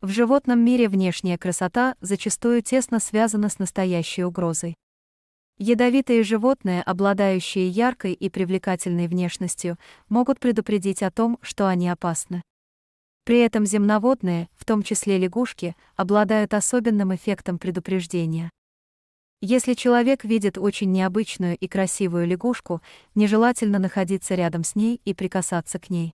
В животном мире внешняя красота зачастую тесно связана с настоящей угрозой. Ядовитые животные, обладающие яркой и привлекательной внешностью, могут предупредить о том, что они опасны. При этом земноводные, в том числе лягушки, обладают особенным эффектом предупреждения. Если человек видит очень необычную и красивую лягушку, нежелательно находиться рядом с ней и прикасаться к ней.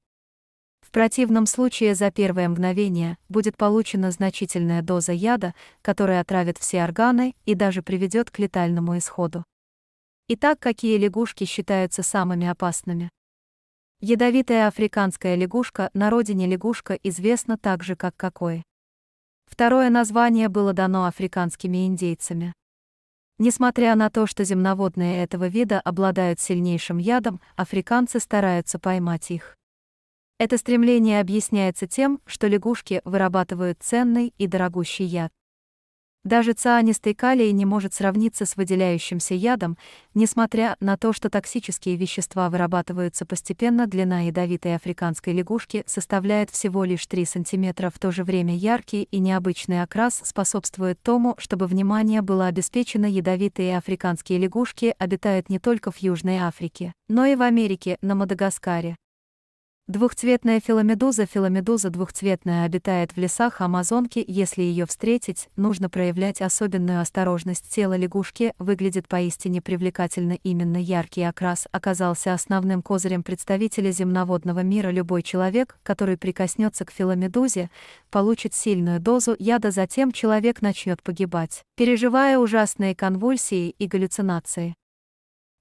В противном случае за первое мгновение будет получена значительная доза яда, которая отравит все органы и даже приведет к летальному исходу. Итак, какие лягушки считаются самыми опасными? Ядовитая африканская лягушка на родине лягушка известна также как какой. Второе название было дано африканскими индейцами. Несмотря на то, что земноводные этого вида обладают сильнейшим ядом, африканцы стараются поймать их. Это стремление объясняется тем, что лягушки вырабатывают ценный и дорогущий яд. Даже цианистый калий не может сравниться с выделяющимся ядом, несмотря на то, что токсические вещества вырабатываются постепенно, длина ядовитой африканской лягушки составляет всего лишь 3 см, в то же время яркий и необычный окрас способствует тому, чтобы внимание было обеспечено ядовитые африканские лягушки обитают не только в Южной Африке, но и в Америке, на Мадагаскаре. Двухцветная филомедуза Филомедуза двухцветная обитает в лесах Амазонки, если ее встретить, нужно проявлять особенную осторожность. Тело лягушки выглядит поистине привлекательно, именно яркий окрас оказался основным козырем представителя земноводного мира. Любой человек, который прикоснется к филомедузе, получит сильную дозу яда, затем человек начнет погибать, переживая ужасные конвульсии и галлюцинации.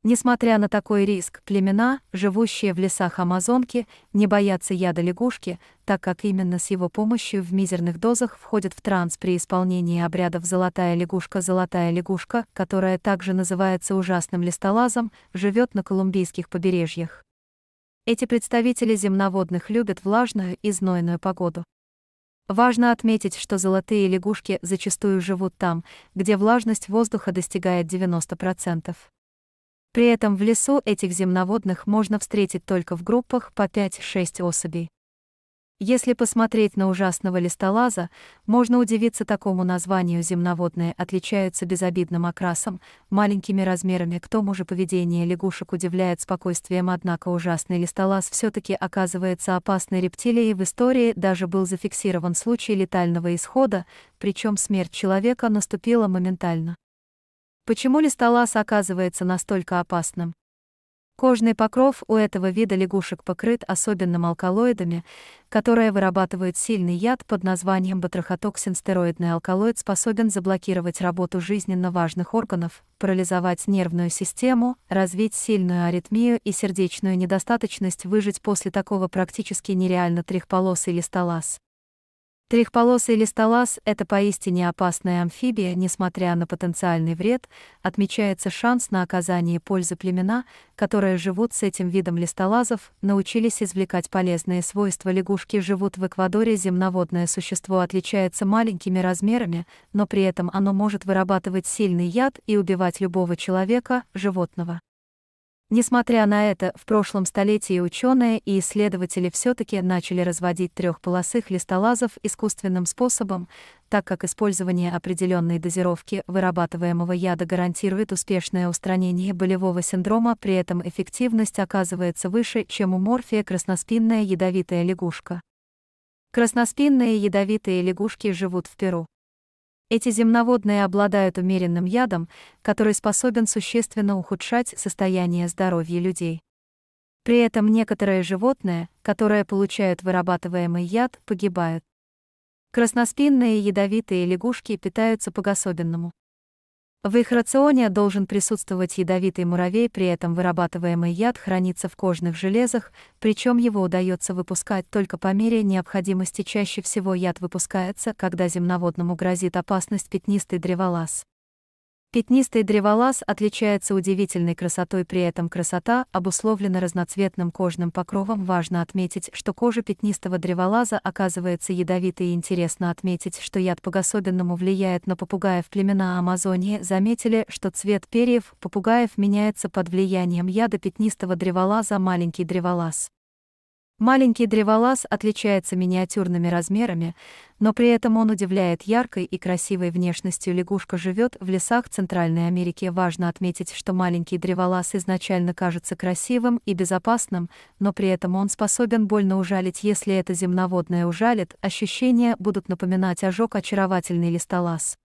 Несмотря на такой риск, племена, живущие в лесах Амазонки, не боятся яда лягушки, так как именно с его помощью в мизерных дозах входит в транс при исполнении обрядов «Золотая лягушка» «Золотая лягушка», которая также называется ужасным листолазом, живет на колумбийских побережьях. Эти представители земноводных любят влажную и знойную погоду. Важно отметить, что золотые лягушки зачастую живут там, где влажность воздуха достигает 90%. При этом в лесу этих земноводных можно встретить только в группах по 5-6 особей. Если посмотреть на ужасного листолаза, можно удивиться такому названию земноводные отличаются безобидным окрасом, маленькими размерами, к тому же поведение лягушек удивляет спокойствием, однако ужасный листолаз все таки оказывается опасной рептилией, в истории даже был зафиксирован случай летального исхода, причем смерть человека наступила моментально. Почему листолаз оказывается настолько опасным? Кожный покров у этого вида лягушек покрыт особенным алкалоидами, которые вырабатывают сильный яд под названием батрахотоксин. Стероидный алкалоид способен заблокировать работу жизненно важных органов, парализовать нервную систему, развить сильную аритмию и сердечную недостаточность, выжить после такого практически нереально трехполосый листолаз. Трехполосый листолаз – это поистине опасная амфибия, несмотря на потенциальный вред, отмечается шанс на оказание пользы племена, которые живут с этим видом листолазов, научились извлекать полезные свойства лягушки живут в Эквадоре земноводное существо отличается маленькими размерами, но при этом оно может вырабатывать сильный яд и убивать любого человека, животного. Несмотря на это, в прошлом столетии ученые и исследователи все-таки начали разводить трехполосых листолазов искусственным способом, так как использование определенной дозировки вырабатываемого яда гарантирует успешное устранение болевого синдрома, при этом эффективность оказывается выше, чем у морфия красноспинная ядовитая лягушка. Красноспинные ядовитые лягушки живут в Перу. Эти земноводные обладают умеренным ядом, который способен существенно ухудшать состояние здоровья людей. При этом некоторые животные, которые получают вырабатываемый яд, погибают. Красноспинные ядовитые лягушки питаются по-гособенному. В их рационе должен присутствовать ядовитый муравей, при этом вырабатываемый яд хранится в кожных железах, причем его удается выпускать только по мере необходимости. Чаще всего яд выпускается, когда земноводному грозит опасность пятнистый древолаз. Пятнистый древолаз отличается удивительной красотой, при этом красота обусловлена разноцветным кожным покровом. Важно отметить, что кожа пятнистого древолаза оказывается ядовитой и интересно отметить, что яд по-особенному влияет на попугаев племена Амазонии. Заметили, что цвет перьев попугаев меняется под влиянием яда пятнистого древолаза маленький древолаз. Маленький древолаз отличается миниатюрными размерами, но при этом он удивляет яркой и красивой внешностью. Лягушка живет в лесах Центральной Америки. Важно отметить, что маленький древолаз изначально кажется красивым и безопасным, но при этом он способен больно ужалить. Если это земноводное ужалит, ощущения будут напоминать ожог очаровательный листолаз.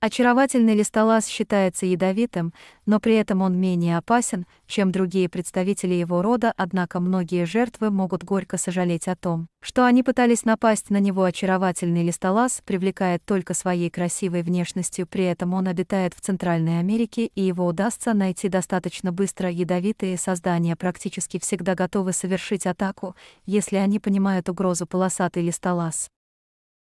Очаровательный листолаз считается ядовитым, но при этом он менее опасен, чем другие представители его рода, однако многие жертвы могут горько сожалеть о том, что они пытались напасть на него. Очаровательный листолаз привлекает только своей красивой внешностью, при этом он обитает в Центральной Америке и его удастся найти достаточно быстро. Ядовитые создания практически всегда готовы совершить атаку, если они понимают угрозу полосатый листолаз.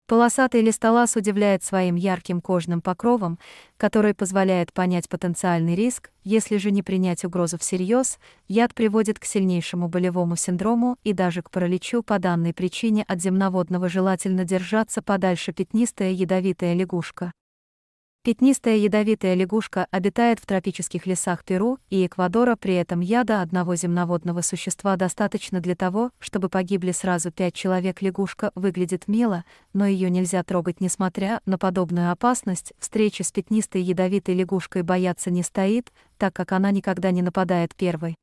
Полосатый листолаз удивляет своим ярким кожным покровом, который позволяет понять потенциальный риск, если же не принять угрозу всерьез, яд приводит к сильнейшему болевому синдрому и даже к параличу по данной причине от земноводного желательно держаться подальше пятнистая ядовитая лягушка. Пятнистая ядовитая лягушка обитает в тропических лесах Перу и Эквадора, при этом яда одного земноводного существа достаточно для того, чтобы погибли сразу пять человек. Лягушка выглядит мило, но ее нельзя трогать, несмотря на подобную опасность. Встречи с пятнистой ядовитой лягушкой бояться не стоит, так как она никогда не нападает первой.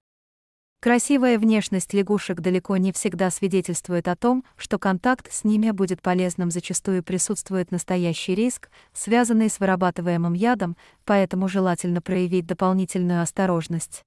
Красивая внешность лягушек далеко не всегда свидетельствует о том, что контакт с ними будет полезным, зачастую присутствует настоящий риск, связанный с вырабатываемым ядом, поэтому желательно проявить дополнительную осторожность.